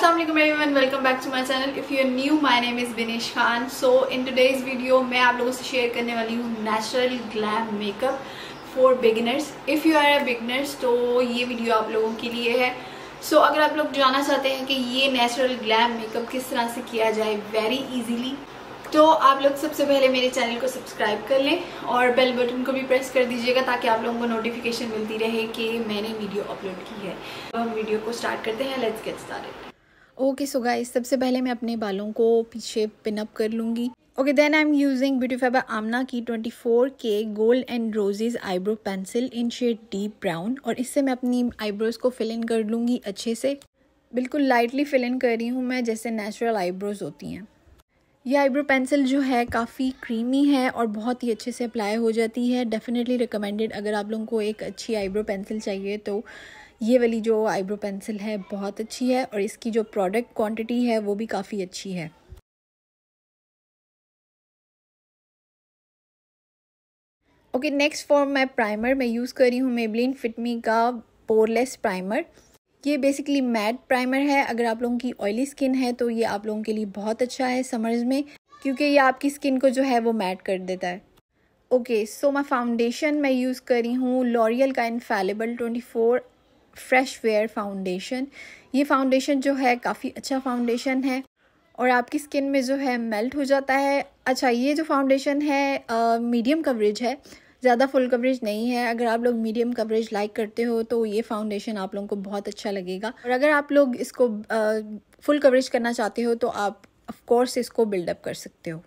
Aslam everyone welcome back to my channel if you are new my name is Binesh Khan so in today's video मैं आप लोगों से share करने वाली हूँ natural glam makeup for beginners if you are a beginners तो ये video आप लोगों के लिए है सो so, अगर आप लोग जानना चाहते हैं कि ये नेचुरल ग्लैम मेकअप किस तरह से किया जाए वेरी ईजीली तो आप लोग सबसे पहले मेरे चैनल को सब्सक्राइब कर लें और बेल बटन को भी प्रेस कर दीजिएगा ताकि आप लोगों को नोटिफिकेशन मिलती रहे कि मैंने वीडियो अपलोड की है तो हम वीडियो को स्टार्ट करते हैं let's get started okay so guys सबसे पहले मैं अपने बालों को पीछे पिनअप कर लूँगी okay then I am using beauty fibre Amna की 24 K gold and roses eyebrow pencil in shade deep brown और इससे मैं अपनी आईब्रोज को फिल इन कर लूँगी अच्छे से बिल्कुल लाइटली फिल इन कर रही हूँ मैं जैसे नेचुरल आईब्रोज होती हैं ये आईब्रो पेंसिल जो है काफ़ी क्रीमी है और बहुत ही अच्छे से अप्लाई हो जाती है डेफिनेटली रिकमेंडेड अगर आप लोगों को एक अच्छी आईब्रो पेंसिल चाहिए तो ये वाली जो आईब्रो पेंसिल है बहुत अच्छी है और इसकी जो प्रोडक्ट क्वांटिटी है वो भी काफ़ी अच्छी है ओके नेक्स्ट फॉर्म मैं प्राइमर मैं यूज़ कर रही हूँ मेबलिन फिटमी का पोरलेस प्राइमर ये बेसिकली मैट प्राइमर है अगर आप लोगों की ऑयली स्किन है तो ये आप लोगों के लिए बहुत अच्छा है समर्स में क्योंकि ये आपकी स्किन को जो है वो मैट कर देता है ओके सो मैं फाउंडेशन मैं यूज़ कर रही हूँ लॉरियल का infallible twenty four fresh wear foundation ये फाउंडेशन जो है काफ़ी अच्छा फाउंडेशन है और आपकी स्किन में जो है मेल्ट हो जाता है अच्छा ये जो फाउंडेशन है मीडियम कवरेज है ज़्यादा फुल कवरेज नहीं है अगर आप लोग मीडियम कवरेज लाइक करते हो तो ये फाउंडेशन आप लोगों को बहुत अच्छा लगेगा और अगर आप लोग इसको फुल कवरेज करना चाहते हो तो आप ऑफ़ कोर्स इसको बिल्डअप कर सकते हो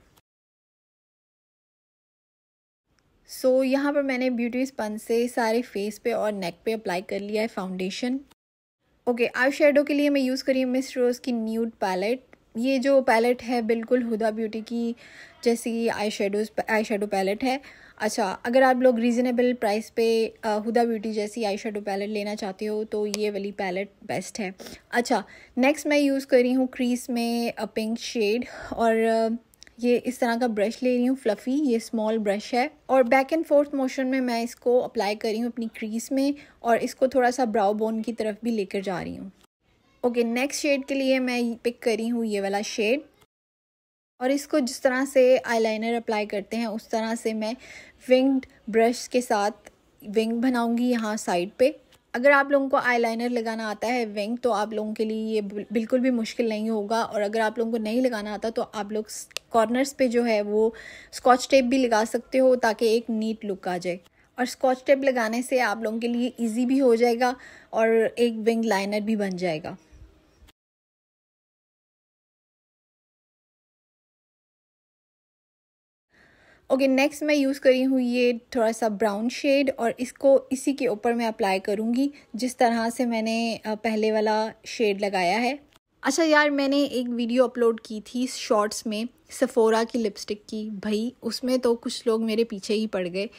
सो so, यहाँ पर मैंने ब्यूटी स्पंज से सारे फेस पे और नेक पे अप्लाई कर लिया है फाउंडेशन ओके आई शेडो के लिए मैं यूज़ करी मिस रोज़ की न्यूड पैलेट ये जो पैलेट है बिल्कुल हुदा ब्यूटी की जैसी eye shadows eye shadow palette है अच्छा अगर आप लोग रीज़नेबल प्राइस पे हुदा ब्यूटी जैसी आई शेडो पैलेट लेना चाहते हो तो ये वाली पैलेट बेस्ट है अच्छा नेक्स्ट मैं यूज़ कर रही हूँ क्रीज में पिंक शेड और ये इस तरह का ब्रश ले रही हूँ फ्लफ़ी ये स्मॉल ब्रश है और बैक एंड फोर्थ मोशन में मैं इसको अप्लाई कर रही हूँ अपनी क्रीज में और इसको थोड़ा सा ब्राउ बोन की तरफ भी लेकर जा रही हूँ ओके नेक्स्ट शेड के लिए मैं पिक करी हूँ ये वाला शेड और इसको जिस तरह से आईलाइनर अप्लाई करते हैं उस तरह से मैं विंग्ड ब्रश के साथ विंग बनाऊंगी यहाँ साइड पे अगर आप लोगों को आईलाइनर लगाना आता है विंग तो आप लोगों के लिए ये बिल्कुल भी मुश्किल नहीं होगा और अगर आप लोगों को नहीं लगाना आता तो आप लोग कॉर्नर्स पे जो है वो स्कॉच टेप भी लगा सकते हो ताकि एक नीट लुक आ जाए और स्कॉच टेप लगाने से आप लोगों के लिए इजी भी हो जाएगा और एक विंग लाइनर भी बन जाएगा ओके नेक्स्ट मैं यूज़ करी हूँ ये थोड़ा सा ब्राउन शेड और इसको इसी के ऊपर मैं अप्लाई करूँगी जिस तरह से मैंने पहले वाला शेड लगाया है अच्छा यार मैंने एक वीडियो अपलोड की थी शॉर्ट्स में सफ़ोरा की लिपस्टिक की भाई उसमें तो कुछ लोग मेरे पीछे ही पड़ गए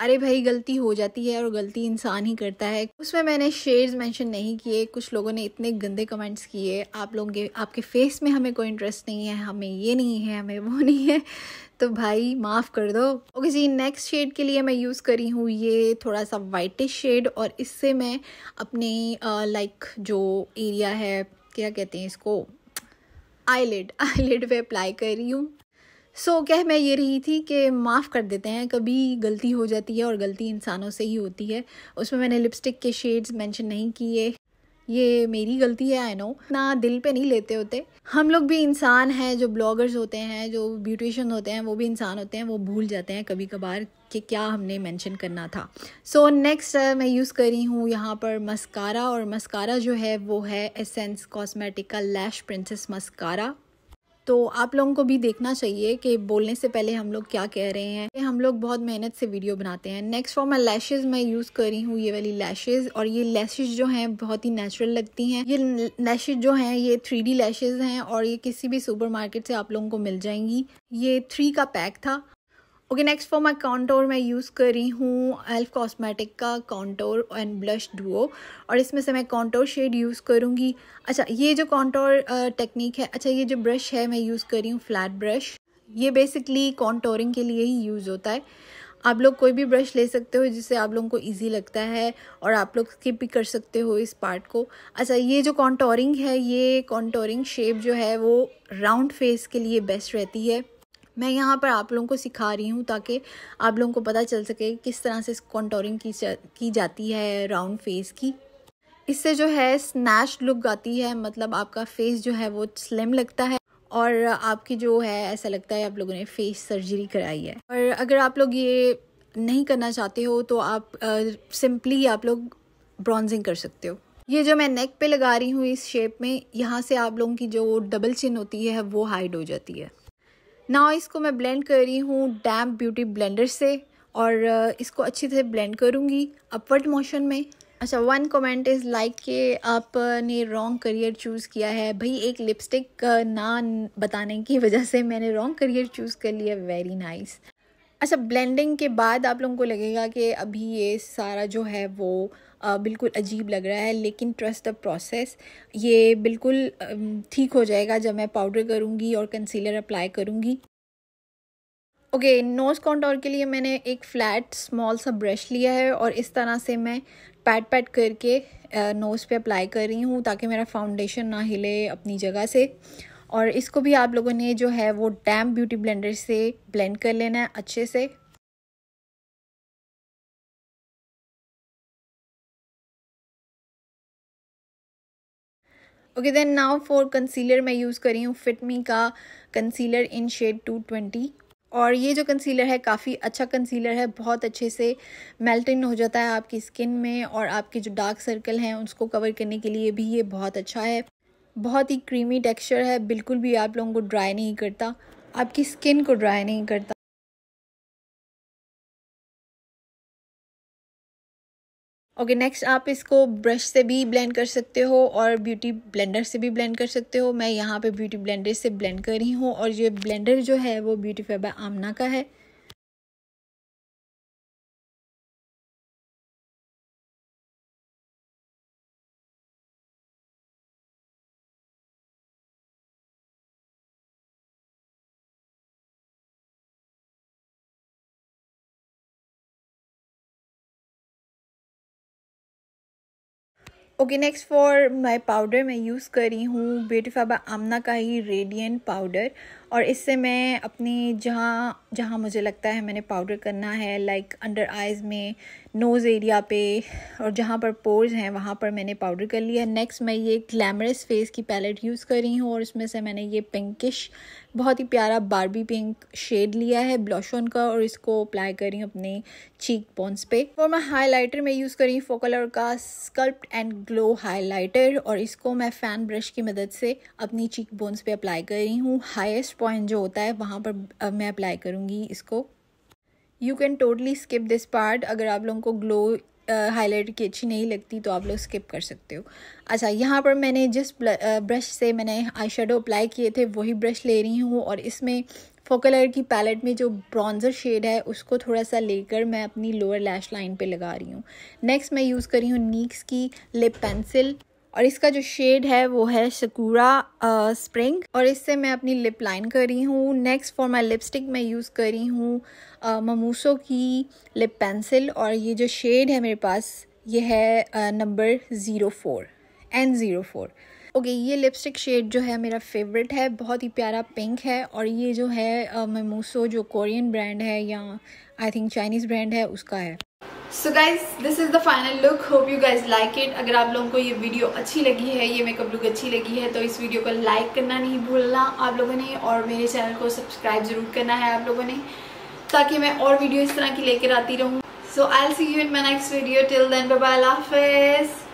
अरे भाई गलती हो जाती है और गलती इंसान ही करता है उसमें मैंने शेयर्स मेंशन नहीं किए कुछ लोगों ने इतने गंदे कमेंट्स किए आप लोग आपके फेस में हमें कोई इंटरेस्ट नहीं है हमें ये नहीं है हमें वो नहीं है तो भाई माफ़ कर दो और किसी नेक्स्ट शेड के लिए मैं यूज़ करी हूँ ये थोड़ा सा वाइटिश शेड और इससे मैं अपने लाइक जो एरिया है क्या कहते हैं इसको आईलेट आईलेट पर अप्लाई कर रही हूँ सो so, क्या मैं ये रही थी कि माफ़ कर देते हैं कभी गलती हो जाती है और गलती इंसानों से ही होती है उसमें मैंने लिपस्टिक के शेड्स मेंशन नहीं किए ये मेरी गलती है आई नो ना दिल पे नहीं लेते होते हम लोग भी इंसान हैं जो ब्लॉगर्स होते हैं जो ब्यूटिशन होते हैं वो भी इंसान होते हैं वो भूल जाते हैं कभी कभार कि क्या हमने मेंशन करना था सो so, नेक्स्ट uh, मैं यूज़ कर रही हूँ यहाँ पर मस्कारा और मस्कारा जो है वो है एसेंस कॉस्मेटिक का लैश प्रिंसेस मस्कारा तो आप लोगों को भी देखना चाहिए कि बोलने से पहले हम लोग क्या कह रहे हैं हम लोग बहुत मेहनत से वीडियो बनाते हैं नेक्स्ट फॉर माई लैशेज़ मैं यूज़ कर रही हूँ ये वाली लैशेज़ और ये लैशेज़ जो हैं बहुत ही नेचुरल लगती हैं ये लैशेज़ जो हैं ये थ्री डी लैशेज़ हैं और ये किसी भी सुपर मार्केट से आप लोगों को मिल जाएंगी ये थ्री का पैक था okay next for my contour मैं यूज़ कर रही हूँ एल्फ कॉस्मेटिक का कॉन्टोर एंड ब्लश डुओ और इसमें से मैं कॉन्टोर शेड यूज़ करूँगी अच्छा ये जो कॉन्टोर टेक्निक है अच्छा ये जो ब्रश है मैं यूज़ कर रही हूँ फ्लैट ब्रश ये बेसिकली कॉन्टोरिंग के लिए ही यूज़ होता है आप लोग कोई भी ब्रश ले सकते हो जिससे आप लोगों को इजी लगता है और आप लोग स्किप भी कर सकते हो इस पार्ट को अच्छा ये जो कॉन्टोरिंग है ये कॉन्टोरिंग शेप जो है वो राउंड फेस के लिए बेस्ट रहती है मैं यहाँ पर आप लोगों को सिखा रही हूँ ताकि आप लोगों को पता चल सके किस तरह से कॉन्टोरिंग की जा, की जाती है राउंड फेस की इससे जो है स्नैश लुक आती है मतलब आपका फेस जो है वो स्लिम लगता है और आपकी जो है ऐसा लगता है आप लोगों ने फेस सर्जरी कराई है और अगर आप लोग ये नहीं करना चाहते हो तो आप सिंपली आप लोग ब्रॉन्जिंग कर सकते हो ये जो मैं नेक पे लगा रही हूँ इस शेप में यहाँ से आप लोगों की जो डबल चिन होती है वो हाइड हो जाती है ना इसको मैं ब्लेंड कर रही हूँ डैम्प ब्यूटी ब्लेंडर से और इसको अच्छे से ब्लेंड करूँगी अपवर्ड मोशन में अच्छा वन कमेंट इज़ लाइक के आपने रॉन्ग करियर चूज़ किया है भाई एक लिपस्टिक ना बताने की वजह से मैंने रॉन्ग करियर चूज़ कर लिया वेरी नाइस अच्छा ब्लेंडिंग के बाद आप लोगों को लगेगा कि अभी ये सारा जो है वो बिल्कुल अजीब लग रहा है लेकिन ट्रस्ट द प्रोसेस ये बिल्कुल ठीक हो जाएगा जब मैं पाउडर करूँगी और कंसीलर अप्लाई करूँगी ओके नोज़ कॉन्टोर के लिए मैंने एक फ़्लैट स्मॉल सा ब्रश लिया है और इस तरह से मैं पैट पैट करके नोज़ पे अप्लाई कर रही हूँ ताकि मेरा फाउंडेशन ना हिले अपनी जगह से और इसको भी आप लोगों ने जो है वो डैम ब्यूटी ब्लेंडर से ब्लेंड कर लेना है अच्छे से okay then now for concealer मैं यूज़ करी हूँ फिटमी का concealer in shade two twenty और ये जो कंसीलर है काफ़ी अच्छा कंसीलर है बहुत अच्छे से मेल्टिन हो जाता है आपकी स्किन में और आपके जो डार्क सर्कल हैं उसको कवर करने के लिए भी ये बहुत अच्छा है बहुत ही क्रीमी टेक्स्चर है बिल्कुल भी आप लोगों को ड्राई नहीं करता आपकी स्किन को ड्राई नहीं करता ओके नेक्स्ट आप इसको ब्रश से भी ब्लेंड कर सकते हो और ब्यूटी ब्लेंडर से भी ब्लेंड कर सकते हो मैं यहाँ पे ब्यूटी ब्लेंडर से ब्लेंड कर रही हूँ और ये ब्लेंडर जो है वो ब्यूटी फेबा आमना का है okay next for my powder मैं यूज़ कर रही हूँ ब्यूटीफा फाबा आमना का ही रेडियंट पाउडर और इससे मैं अपनी जहाँ जहाँ मुझे लगता है मैंने पाउडर करना है लाइक अंडर आइज़ में नोज़ एरिया पे और जहाँ पर पोर्स हैं वहाँ पर मैंने पाउडर कर लिया नेक्स्ट मैं ये ग्लैमरस फेस की पैलेट यूज़ कर रही हूँ और इसमें से मैंने ये पिंकिश बहुत ही प्यारा बारबी पिंक शेड लिया है ब्लॉशन का और इसको अप्लाई कर रही हूँ अपने चीक बोन्स पे और मैं हाइलाइटर में यूज़ कर रही हूँ फोकलर का स्कल्प्ट एंड ग्लो हाइलाइटर और इसको मैं फ़ैन ब्रश की मदद से अपनी चीक बोन्स पे अप्लाई कर रही हूँ हाइस्ट पॉइंट जो होता है वहाँ पर अब मैं अप्लाई करूँगी इसको you can totally skip this part अगर आप लोगों को ग्लो हाईलाइट की अच्छी नहीं लगती तो आप लोग स्किप कर सकते हो अच्छा यहाँ पर मैंने जिस ब्रश से मैंने आई शेडो अप्लाई किए थे वही ब्रश ले रही हूँ और इसमें फोकलर की पैलेट में जो ब्रॉन्ज़र शेड है उसको थोड़ा सा लेकर मैं अपनी लोअर लैश लाइन पे लगा रही हूँ नेक्स्ट मैं यूज़ कर रही हूँ नीक्स की लिप पेंसिल और इसका जो शेड है वो है शकूरा स्प्रिंग uh, और इससे मैं अपनी लिप लाइन कर रही हूँ नेक्स्ट फॉर माय लिपस्टिक मैं यूज़ कर रही हूँ ममूसो uh, की लिप पेंसिल और ये जो शेड है मेरे पास ये है number zero four N zero four okay ये लिपस्टिक शेड जो है मेरा फेवरेट है बहुत ही प्यारा पिंक है और ये जो है ममूसो uh, जो कोरियन ब्रांड है या आई थिंक चाइनीज़ ब्रांड है उसका है so guys this is the final look hope you guys like it अगर आप लोगों को ये वीडियो अच्छी लगी है ये मेकअप लुक अच्छी लगी है तो इस वीडियो को लाइक करना नहीं भूलना आप लोगों ने और मेरे चैनल को सब्सक्राइब जरूर करना है आप लोगों ने ताकि मैं और वीडियो इस तरह की लेकर आती रहूँ so I see you in my next video till then bye हाफिज़